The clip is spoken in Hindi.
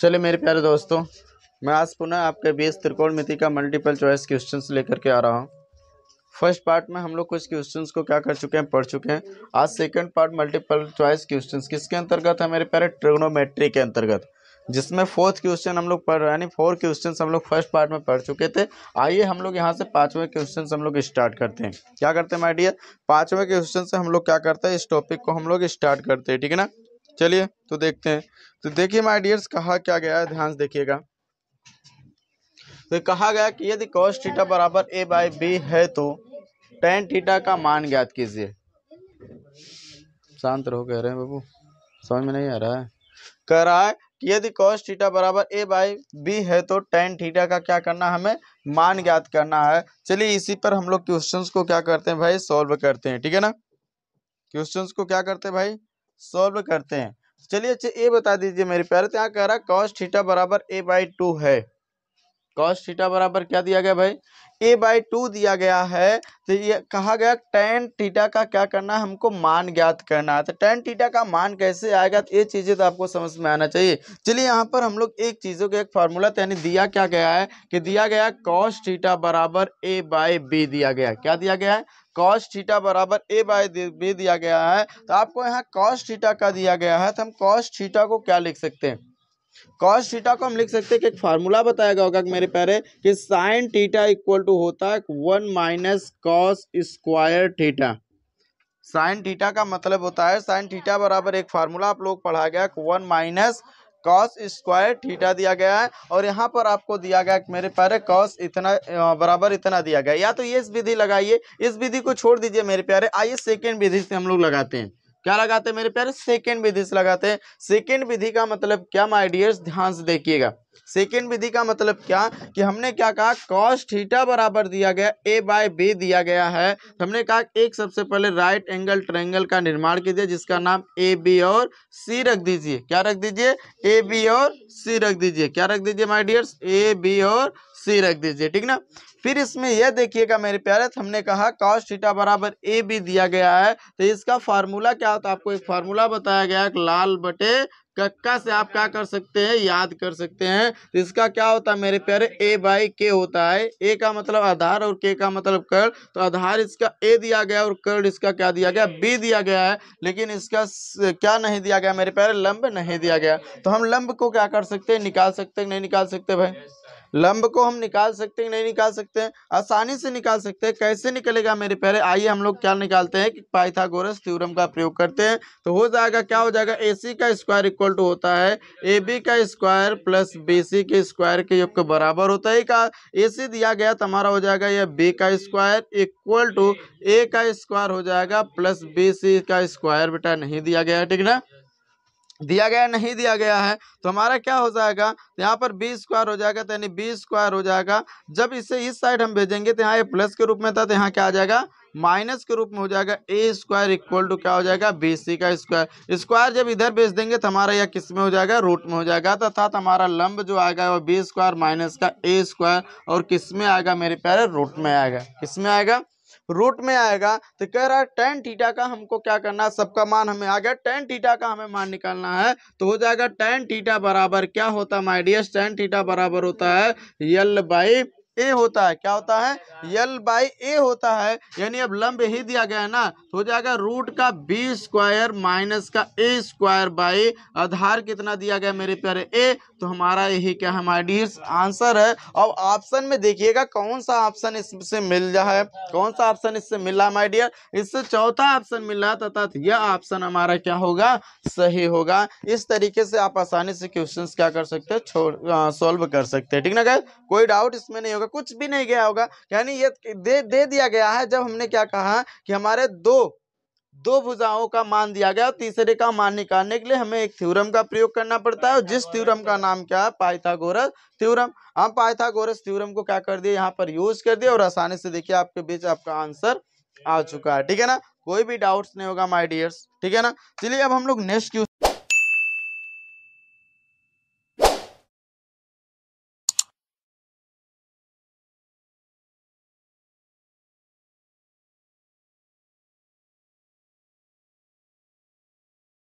चलिए मेरे प्यारे दोस्तों मैं आज पुनः आपके बीच मिति का मल्टीपल चॉइस क्वेश्चंस लेकर के आ रहा हूँ फर्स्ट पार्ट में हम लोग कुछ क्वेश्चंस को क्या कर चुके हैं पढ़ चुके हैं आज second part multiple choice questions किसके अंतर्गत है मेरे प्यारे ट्रिग्नोमेट्री के अंतर्गत जिसमें फोर्थ क्वेश्चन हम लोग पढ़ रहे हैं यानी फोर क्वेश्चन हम लोग फर्स्ट पार्ट में पढ़ चुके थे आइए हम लोग यहाँ से पाँचवें क्वेश्चन हम लोग स्टार्ट करते हैं क्या करते हैं माइडियर पाँचवें क्वेश्चन से हम लोग क्या करते हैं इस टॉपिक को हम लोग स्टार्ट करते हैं ठीक है ना चलिए तो देखते हैं तो देखिए माई डियर्स कहा क्या गया है ध्यान से देखिएगा तो कहा गया कि यदि कॉस थीटा बराबर ए बाई बी है तो टेन थीटा का मान ज्ञात कीजिए शांत रहो कह रहे हैं बाबू समझ में नहीं आ रहा है कह रहा है यदि कॉस थीटा बराबर ए बाई बी है तो टेन थीटा का क्या करना हमें मान ज्ञात करना है चलिए इसी पर हम लोग क्वेश्चन को क्या करते हैं भाई सॉल्व करते हैं ठीक है ना क्वेश्चन को क्या करते हैं भाई सॉल्व करते हैं चलिए अच्छा ये बता दीजिए मेरे प्यारे तो यहाँ कह रहा है कॉस्ट थीटा बराबर ए बाई टू है कॉस थीटा बराबर क्या दिया गया भाई ए बाई टू दिया गया है तो ये कहा गया टेन टीटा का क्या करना है हमको मान ज्ञात करना है तो टेन टीटा का मान कैसे आएगा तो ये चीज़ें तो आपको समझ में आना चाहिए चलिए यहाँ पर हम लोग एक चीज़ों के एक फार्मूला तो यानी दिया क्या गया है कि दिया गया कॉस टीटा बराबर ए बाई बी दिया गया क्या दिया गया है कॉस थीटा बराबर ए बाई बी दिया गया है तो आपको यहाँ कॉस थीटा का दिया गया है तो हम कॉस थीटा को क्या लिख सकते हैं कॉस थीटा को हम लिख सकते हैं कि एक फार्मूला बताया गया होगा मेरे प्यारे कि साइन थीटा इक्वल टू होता है one minus cos square theta sine theta का मतलब होता है साइन थीटा बराबर एक फार्मूला आप लोग पढ़ा गया one minus cos square theta दिया गया है और यहाँ पर आपको दिया गया मेरे प्यारे कॉस इतना बराबर इतना दिया गया या तो ये इस विधि लगाइए इस विधि को छोड़ दीजिए मेरे प्यारे आइए सेकेंड विधि से हम लोग लगाते हैं क्या लगाते हैं मेरे प्यारे सेकेंड विधि से लगाते हैं सेकेंड विधि का मतलब क्या माइडियर्स ध्यान से देखिएगा सेकेंड विधि का मतलब क्या कि हमने क्या कहा कॉस्ट थीटा बराबर दिया गया ए बाय बी दिया गया है तो हमने कहा एक सबसे पहले राइट एंगल ट्रेंगल का निर्माण कीजिए जिसका नाम ए बी और सी रख दीजिए क्या रख दीजिए ए बी और सी रख दीजिए क्या रख दीजिए माई डियर्स ए बी और सी रख दीजिए ठीक ना फिर इसमें यह देखिएगा मेरे प्यारे हमने कहा कॉस्ट थीटा बराबर ए बी दिया गया है तो इसका फार्मूला क्या होता है आपको एक फार्मूला बताया गया है लाल बटे कक्का से आप क्या कर सकते हैं याद कर सकते हैं तो इसका क्या होता है मेरे प्यारे ए बाई के होता है ए का मतलब आधार और के का मतलब कर तो आधार इसका ए दिया गया और कर इसका क्या दिया गया बी दिया गया है लेकिन इसका क्या नहीं दिया गया मेरे प्यारे लंब नहीं दिया गया तो हम लंब को क्या कर सकते हैं निकाल सकते हैं नहीं निकाल सकते भाई लंब को हम निकाल सकते हैं नहीं निकाल सकते हैं आसानी से निकाल सकते हैं कैसे निकलेगा मेरे प्यारे आइए हम लोग क्या निकालते हैं कि पाइथागोरस थ्योरम का प्रयोग करते हैं तो हो जाएगा क्या हो जाएगा सी का स्क्वायर इक्वल टू होता है ए बी का स्क्वायर प्लस बी सी के स्क्वायर के योग के बराबर होता है का ए सी दिया गया तो हमारा हो जाएगा यह बी का स्क्वायर इक्वल टू ए का स्क्वायर हो जाएगा प्लस बी सी का स्क्वायर बेटा नहीं दिया गया ठीक ना दिया गया नहीं दिया गया है तो हमारा क्या हो जाएगा तो यहाँ पर बी स्क्वायर हो जाएगा तो यानी बी स्क्वायर हो जाएगा जब इसे इस साइड हम भेजेंगे तो यहाँ ये प्लस के रूप में था तो यहाँ क्या आ जाएगा माइनस के रूप में हो जाएगा ए स्क्वायर इक्वल टू क्या हो जाएगा बी सी का स्क्वायर स्क्वायर जब इधर बेच देंगे तो हमारा यह किस में हो जाएगा रूट में हो जाएगा अर्थात हमारा लंब जो आएगा वो बी स्क्वायर माइनस का ए स्क्वायर और किस में आएगा मेरे प्यारे रूट में आएगा किस में आएगा रूट में आएगा तो कह रहा है टेन टीटा का हमको क्या करना है सबका मान हमें आ गया टेन टीटा का हमें मान निकालना है तो हो जाएगा टेन टीटा बराबर क्या होता है माइडियस टेन टीटा बराबर होता है यल बाई ए होता है क्या होता है यल बाई ए होता है यानी अब लंब ही दिया गया है ना तो हो जाएगा रूट का बी स्क्वायर माइनस का ए स्क्वायर बाई आधार कितना दिया गया मेरे प्यारे ए तो हमारा यही क्या हमारा डी आंसर है अब ऑप्शन में देखिएगा कौन सा ऑप्शन इससे मिल जाए कौन सा ऑप्शन इससे मिला माई डियर इससे चौथा ऑप्शन मिला तथा यह ऑप्शन हमारा क्या होगा सही होगा इस तरीके से आप आसानी से क्वेश्चन क्या कर सकते हैं सॉल्व कर सकते हैं ठीक ना गए कोई डाउट इसमें नहीं होगा कुछ भी नहीं गया होगा यानी ये दे दे दिया गया है जब हमने क्या कहा कि हमारे दो दो भुजाओं का मान दिया गया और तीसरे का मान निकालने के लिए हमें एक थ्योरम का प्रयोग करना पड़ता है और जिस थ्योरम का नाम क्या है पाइथागोरस थ्योरम हम पाइथागोरस थ्योरम को क्या कर दिया यहाँ पर यूज कर दिया और आसानी से देखिए आपके बीच आपका आंसर आ चुका है ठीक है ना कोई भी डाउट्स नहीं होगा माई डियर्स ठीक है ना चलिए अब हम लोग नेक्स्ट